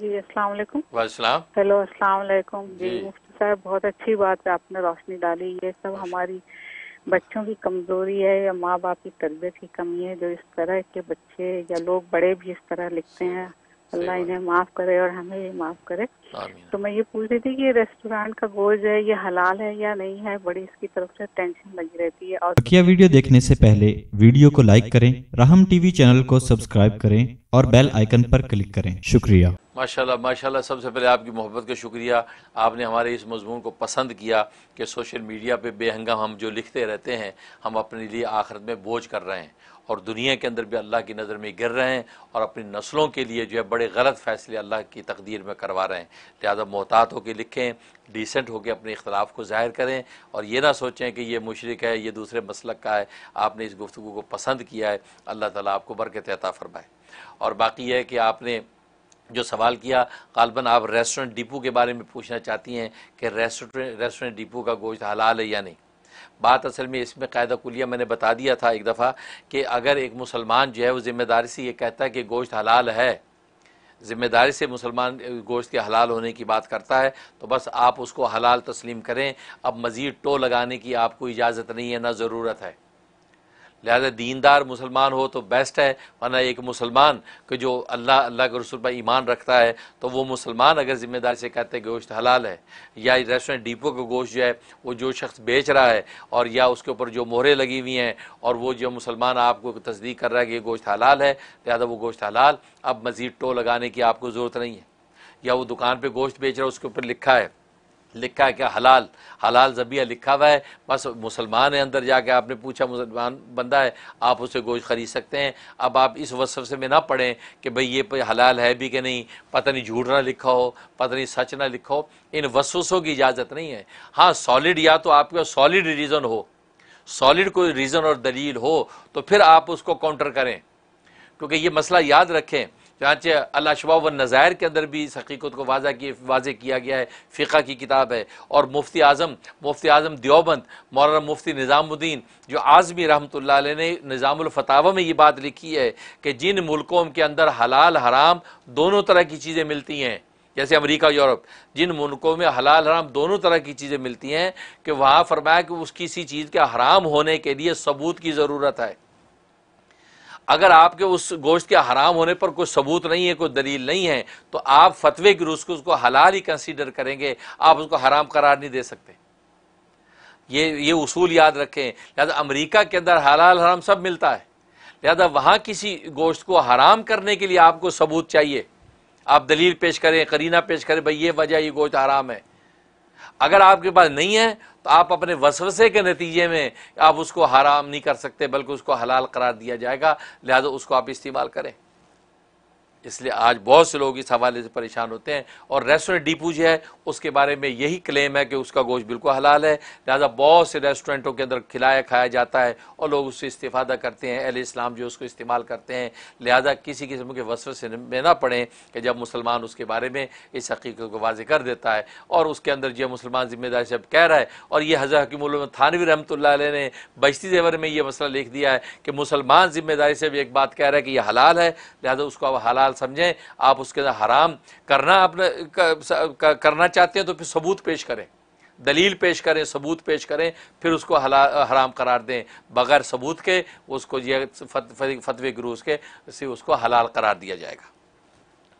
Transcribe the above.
जी असलाकुम hello असलाकुम जी, जी मुफ्ती साहब बहुत अच्छी बात है आपने रोशनी डाली ये सब अच्छा। हमारी बच्चों की कमजोरी है या माँ बाप की तरबियत की कमी है जो इस तरह के बच्चे या लोग बड़े भी इस तरह लिखते हैं अल्लाह इन्हें माफ करे और हमें ये माफ करे तो मैं ये पूछ रही थी कि रेस्टोरेंट का गोज है ये हलाल है या नहीं है बड़ी इसकी तरफ से टेंशन लगी रहती है और क्या वीडियो देखने से पहले वीडियो को लाइक करें राहम टीवी चैनल को सब्सक्राइब करें और बेल आइकन पर क्लिक करें शुक्रिया माशाल्लाह माशाल्लाह सबसे पहले आपकी मोहब्बत का शुक्रिया आपने हमारे इस मजमून को पसंद किया कि सोशल मीडिया पे बेहंगम हम जो लिखते रहते हैं हम अपने लिए आखिरत में बोझ कर रहे हैं और दुनिया के अंदर भी अल्लाह की नज़र में गिर रहे हैं और अपनी नस्लों के लिए जो है बड़े गलत फ़ैसले अल्लाह की तकदीर में करवा रहे हैं लिहाजा मोहतात होकर लिखें डिसेंट होकर अपने इख्तलाफ को ज़ाहिर करें और ये ना सोचें कि ये मशरक है ये दूसरे मसलक का है आपने इस गुफ्तु को पसंद किया है अल्लाह ताला आपको बरकत अता फरमाए और बाकी है कि आपने जो सवाल किया गालबन आप रेस्टोरेंट डिपो के बारे में पूछना चाहती हैं कि रेस्टोरेंट रेस्टोरेंट डिपो का गोश्त हलाल है या नहीं बात असल में इसमें कायदा कुलिया मैंने बता दिया था एक दफ़ा कि अगर एक मुसलमान जो है वो ज़िम्मेदारी से ये कहता है कि गोश्त हलाल है ज़िम्मेदारी से मुसलमान गोश्त के हलाल होने की बात करता है तो बस आप उसको हलाल तस्लीम करें अब मज़ीद टो लगाने की आपको इजाज़त नहीं है ना ज़रूरत है लिहाजा दीनदार मुसलमान हो तो बेस्ट है वरना एक मुसलमान के जो अल्लाह अल्लाह के रसूल पर ईमान रखता है तो वो मुसलमान अगर ज़िम्मेदारी से कहते हैं गोश्त हलाल है या रेस्टोरेंट डिपो का गोश्त जो है वो जो शख्स बेच रहा है और या उसके ऊपर जो मोहरें लगी हुई हैं और वो जो मुसलमान आपको तस्दीक कर रहा है कि ये गोश्त हलाल है लिहाजा वो गोश्त हलाल अब मज़ीद टो लगाने की आपको ज़रूरत नहीं है या वो दुकान पर गोश्त बेच रहा है उसके ऊपर लिखा है लिखा है क्या हलाल हलाल जबिया लिखा हुआ है बस मुसलमान है अंदर जाके आपने पूछा मुसलमान बंदा है आप उसे गोश्त खरीद सकते हैं अब आप इस से में ना पढ़ें कि भाई ये हलाल है भी कि नहीं पता नहीं झूठ ना लिखा हो पता नहीं सच ना लिखा हो इन वसूसों की इजाज़त नहीं है हाँ सॉलिड या तो आपके पास सॉलिड रीज़न हो सॉलिड कोई रीज़न और दलील हो तो फिर आप उसको काउंटर करें क्योंकि ये मसला याद रखें चाँचे अला शबा व नज़ायर के अंदर भी इस हकीकत को वाजा किए वाज किया गया है फ़िका की किताब है और मुफ्ती आज़म मुफ्ती आज़म दियोबंद मौलाना मुफ्ती निज़ामुद्दीन जो आज़मी रहमत ने निज़ामफ़ावा में ये बात लिखी है कि जिन मुल्कों के अंदर हलाल हराम दोनों तरह की चीज़ें मिलती हैं जैसे अमेरिका यूरोप जिन मुल्कों में हलाल हराम दोनों तरह की चीज़ें मिलती हैं कि वहाँ फरमाया कि उस किसी चीज़ के हराम होने के लिए सबूत की ज़रूरत है अगर आपके उस गोश्त के हराम होने पर कोई सबूत नहीं है कोई दलील नहीं है तो आप फतवे के रूस को उसको हलाल ही कंसीडर करेंगे आप उसको हराम करार नहीं दे सकते ये ये उसूल याद रखें लिहाजा अमरीका के अंदर हलाल हराम सब मिलता है लिहाजा वहाँ किसी गोश्त को हराम करने के लिए आपको सबूत चाहिए आप दलील पेश करें करीना पेश करें भाई ये वजह ये गोश्त हराम है अगर आपके पास नहीं है तो आप अपने वसवसे के नतीजे में आप उसको हराम नहीं कर सकते बल्कि उसको हलाल करार दिया जाएगा लिहाजा उसको आप इस्तेमाल करें इसलिए आज बहुत से लोग इस हवाले से परेशान होते हैं और रेस्टोरेंट डीपू जो है उसके बारे में यही क्लेम है कि उसका गोश्त बिल्कुल हलाल है लिहाजा बहुत से रेस्टोरेंटों के अंदर खिलाया खाया जाता है और लोग उससे इस्तीफादा करते हैं अल इस्लाम जो उसको इस्तेमाल करते हैं लिहाजा किसी किस्म के वसफ से में ना पड़ें कि जब मुसलमान उसके बारे में इस हकीकत को वाजे कर देता है और उसके अंदर जो मुसलमान जिम्मेदारी से कह रहा है और ये हजर हकीम थानवी रहमत ने बस्ती जेवर में ये मसला लिख दिया है कि मुसलमान जिम्मेदारी से भी एक बात कह रहा है कि यह हलाल है लिहाजा उसको अब हलाल समझें आप उसके अंदर हराम करना अपना करना चाहते हैं तो फिर सबूत पेश करें दलील पेश करें सबूत पेश करें फिर उसको हराम करार दें बगैर सबूत के उसको ये फतवे गुरूज के उसको हलाल करार दिया जाएगा